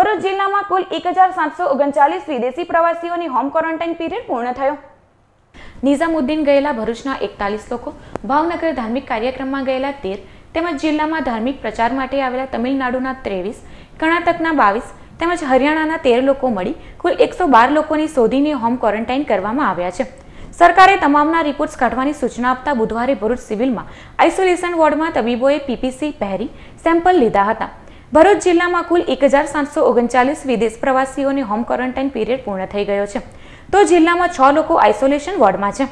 ભરૂચ જિલ્લામાં કુલ એક હજાર સાતસો ઓગણચાલીસ વિદેશી પ્રવાસીઓની હોમ ક્વોરન્ટાઇન પિરિયડ પૂર્ણ થયો નિઝામુદ્દીન ગયેલા ભરૂચના એકતાલીસ લોકો ભાવનગર ધાર્મિક કાર્યક્રમમાં ગયેલા તેર તેમજ જિલ્લામાં ધાર્મિક પ્રચાર માટે આવેલા તમિલનાડુના ત્રેવીસ કર્ણાટકના બાવીસ તેમજ હરિયાણાના તેર લોકો મળી કુલ એકસો બાર લોકોની શોધીને હોમ ક્વોરન્ટાઇન કરવામાં આવ્યા છે સરકારે તમામના રિપોર્ટ્સ કાઢવાની સૂચના આપતા બુધવારે ભરૂચ સિવિલમાં આઇસોલેશન વોર્ડમાં તબીબોએ પીપીસી પહેરી સેમ્પલ લીધા હતા ભરૂચ જિલ્લામાં કુલ એક હજાર સાતસો ઓગણચાલીસ વિદેશ પ્રવાસીઓને હોમ ક્વોરન્ટાઇન પીરિયડ પૂર્ણ થઈ ગયો છે તો જિલ્લામાં છ લોકો આઇસોલેશન વોર્ડમાં છે